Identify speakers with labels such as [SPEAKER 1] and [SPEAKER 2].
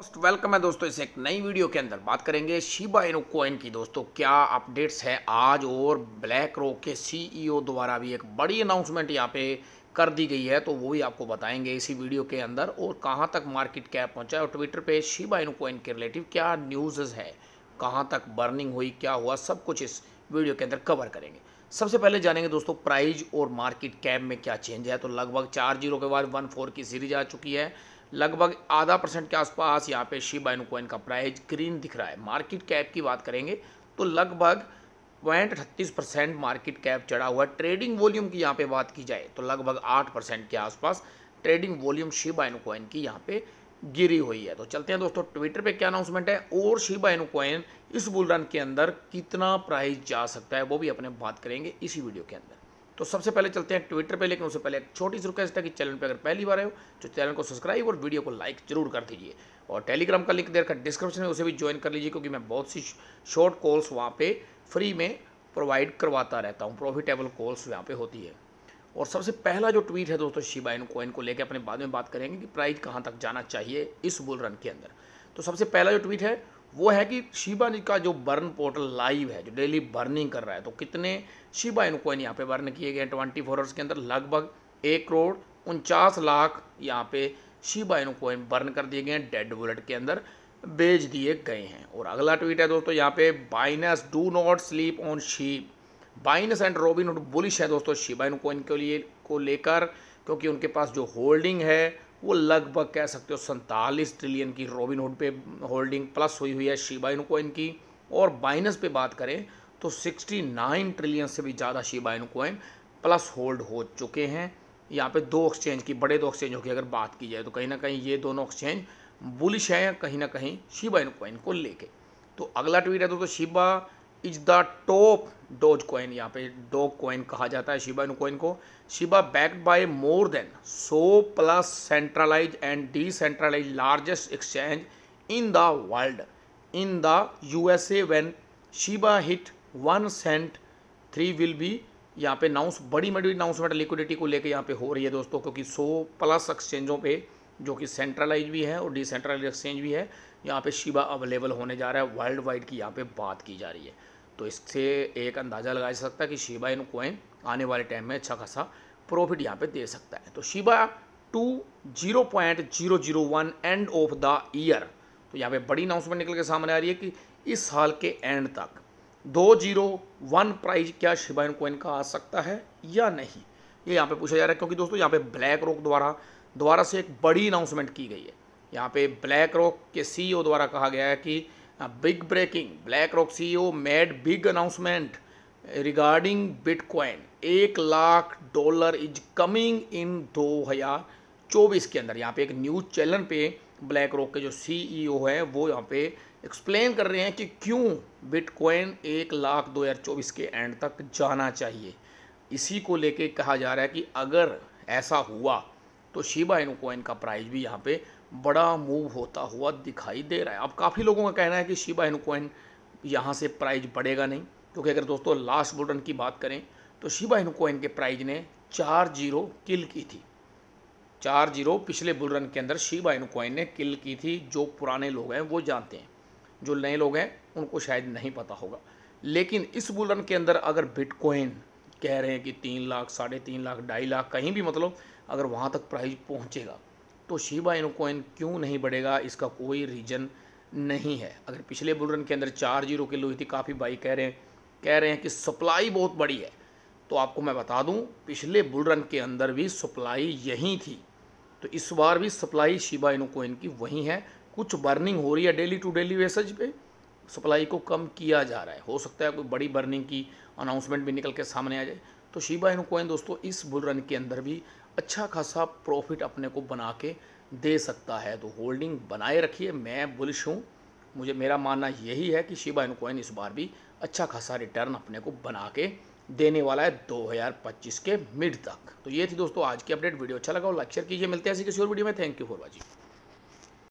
[SPEAKER 1] most welcome है दोस्तों इस एक नई वीडियो के अंदर बात करेंगे शिबा इनो कोइन की दोस्तों क्या अपडेट्स है आज और ब्लैक रॉक के सीईओ e द्वारा भी एक बड़ी अनाउंसमेंट यहाँ पे कर दी गई है तो वो भी आपको बताएंगे इसी वीडियो के अंदर और कहाँ तक मार्केट कैप पहुंचा है और ट्विटर पे शिबा इनो कोइन के रिलेटिव क्या न्यूज़ है कहाँ तक बर्निंग हुई क्या हुआ सब कुछ इस वीडियो के अंदर कवर करेंगे सबसे पहले जानेंगे दोस्तों प्राइज और मार्केट कैप में क्या चेंज है तो लगभग चार जीरो के बाद वन फोर की सीरीज आ चुकी है लगभग आधा परसेंट के आसपास यहाँ पे शिबा इनु का प्राइस ग्रीन दिख रहा है मार्केट कैप की बात करेंगे तो लगभग पॉइंट अठतीस परसेंट मार्केट कैप चढ़ा हुआ है ट्रेडिंग वॉल्यूम की यहाँ पे बात की जाए तो लगभग आठ परसेंट के आसपास ट्रेडिंग वॉल्यूम शिबा इनु की यहाँ पे गिरी हुई है तो चलते हैं दोस्तों ट्विटर पे क्या अनाउंसमेंट है और शिबा इनु इस बुल रन के अंदर कितना प्राइस जा सकता है वो भी अपने बात करेंगे इसी वीडियो के अंदर तो सबसे पहले चलते हैं ट्विटर पे लेकिन उससे पहले एक छोटी सी रिक्वेस्ट है कि चैनल पे अगर पहली बार आए हो तो चैनल को सब्सक्राइब और वीडियो को लाइक जरूर कर दीजिए और टेलीग्राम का लिंक दे रखा डिस्क्रिप्शन में उसे भी ज्वाइन कर लीजिए क्योंकि मैं बहुत सी शॉर्ट कॉल्स वहाँ पर फ्री में प्रोवाइड करवाता रहता हूँ प्रॉफिटेबल कॉल्स यहाँ पर होती है और सबसे पहला जो ट्वीट है दोस्तों शिबाइन कोइन को लेकर अपने बाद में बात करेंगे कि प्राइस कहाँ तक जाना चाहिए इस बुल रन के अंदर तो सबसे पहला जो ट्वीट है वो है कि शिबा का जो बर्न पोर्टल लाइव है जो डेली बर्निंग कर रहा है तो कितने शिबा इनकोइन यहाँ पे बर्न किए गए ट्वेंटी फोर आवर्स के अंदर लगभग एक करोड़ उनचास लाख यहाँ पे शिबा इनकोइन बर्न कर दिए गए हैं डेड बुलेट के अंदर भेज दिए गए हैं और अगला ट्वीट है दोस्तों यहाँ पे Binance do not sleep on Shib Binance and Robin bullish है दोस्तों शिबा इनकोइन के लिए को लेकर क्योंकि उनके पास जो होल्डिंग है वो लगभग कह सकते हो सैंतालीस ट्रिलियन की हुड पे होल्डिंग प्लस हुई हुई है शिबाइन कोइन की और बाइनस पे बात करें तो 69 ट्रिलियन से भी ज़्यादा शिबाइन कोइन प्लस होल्ड हो चुके हैं यहाँ पे दो एक्सचेंज की बड़े दो एक्सचेंजों की अगर बात की जाए तो कहीं ना कहीं ये दोनों एक्सचेंज बुलिश है कहीं ना कहीं शिबा इनकोइन को लेके तो अगला ट्वीट है दोस्तों Shiba is the top doge coin यहाँ पे डोग कॉइन कहा जाता है शिबा कॉइन को Shiba backed by more than so plus centralize and decentralize largest exchange in the world in the USA when Shiba hit one cent three will be यहाँ पे nouns बड़ी बड़ी announcement liquidity को लेकर यहाँ पे हो रही है दोस्तों क्योंकि सो प्लस एक्सचेंजों पर जो कि सेंट्रलाइज भी है और डिसेंट्रलाइज एक्सचेंज भी है यहाँ पे शिबा अवेलेबल होने जा रहा है वर्ल्ड वाइड की यहाँ पे बात की जा रही है तो इससे एक अंदाज़ा लगा जा सकता है कि शिबा इन कोइन आने वाले टाइम में अच्छा खासा प्रॉफिट यहाँ पे दे सकता है तो Shiba to zero point zero zero one end of the year तो यहाँ पे बड़ी अनाउंसमेंट निकल के सामने आ रही है कि इस साल के एंड तक दो जीरो वन प्राइज क्या शिबाइन कोइन का आ सकता है या नहीं ये यहाँ पे पूछा जा रहा है क्योंकि दोस्तों यहाँ पे ब्लैक रॉक द्वारा दोबारा से एक बड़ी अनाउंसमेंट की गई है यहाँ पे ब्लैक रॉक के सी e द्वारा कहा गया है कि big big breaking blackrock ceo made big announcement regarding bitcoin एक lakh dollar is coming in दो हज़ार चौबीस के अंदर यहाँ पे एक न्यूज़ चैनल पे ब्लैक रॉक के जो सीईओ e है वो यहाँ पे एक्सप्लेन कर रहे हैं कि क्यों बिटकॉइन एक लाख दो हज़ार चौबीस के एंड तक जाना चाहिए इसी को लेके कहा जा रहा है कि अगर ऐसा हुआ तो शिबा इनू कॉइन का प्राइस भी यहाँ पे बड़ा मूव होता हुआ दिखाई दे रहा है अब काफ़ी लोगों का कहना है कि शिबा इनु यहाँ से प्राइज बढ़ेगा नहीं क्योंकि अगर दोस्तों लास्ट बुलरन की बात करें तो शिबा इनु के प्राइज ने चार जीरो किल की थी चार जीरो पिछले बुलरन के अंदर शिबा इनु ने किल की थी जो पुराने लोग हैं वो जानते हैं जो नए लोग हैं उनको शायद नहीं पता होगा लेकिन इस बुलरन के अंदर अगर बिटकॉइन कह रहे हैं कि तीन लाख साढ़े तीन लाख ढाई लाख कहीं भी मतलब अगर वहाँ तक प्राइज पहुँचेगा तो शिबा इनो कॉइन क्यों नहीं बढ़ेगा इसका कोई रीजन नहीं है अगर पिछले बुलरन के अंदर चार जीरो किलो हुई थी काफ़ी बाई कह रहे हैं कह रहे हैं कि सप्लाई बहुत बड़ी है तो आपको मैं बता दूं पिछले बुलरन के अंदर भी सप्लाई यहीं थी तो इस बार भी सप्लाई शिबा इनो कोइन की वहीं है कुछ बर्निंग हो रही है डेली टू डेली वेसेज पे सप्लाई को कम किया जा रहा है हो सकता है कोई बड़ी बर्निंग की अनाउंसमेंट भी निकल के सामने आ जाए तो शिबा इनो दोस्तों इस बुलरन के अंदर भी अच्छा खासा प्रॉफिट अपने को बना के दे सकता है तो होल्डिंग बनाए रखिए मैं बुलिश हूँ मुझे मेरा मानना यही है कि शिबा इन इस बार भी अच्छा खासा रिटर्न अपने को बना के देने वाला है 2025 के मिड तक तो ये थी दोस्तों आज की अपडेट वीडियो अच्छा लगा और लाइक शेयर कीजिए मिलते हैं ऐसी किसी और वीडियो में थैंक यू फॉर वॉचिंग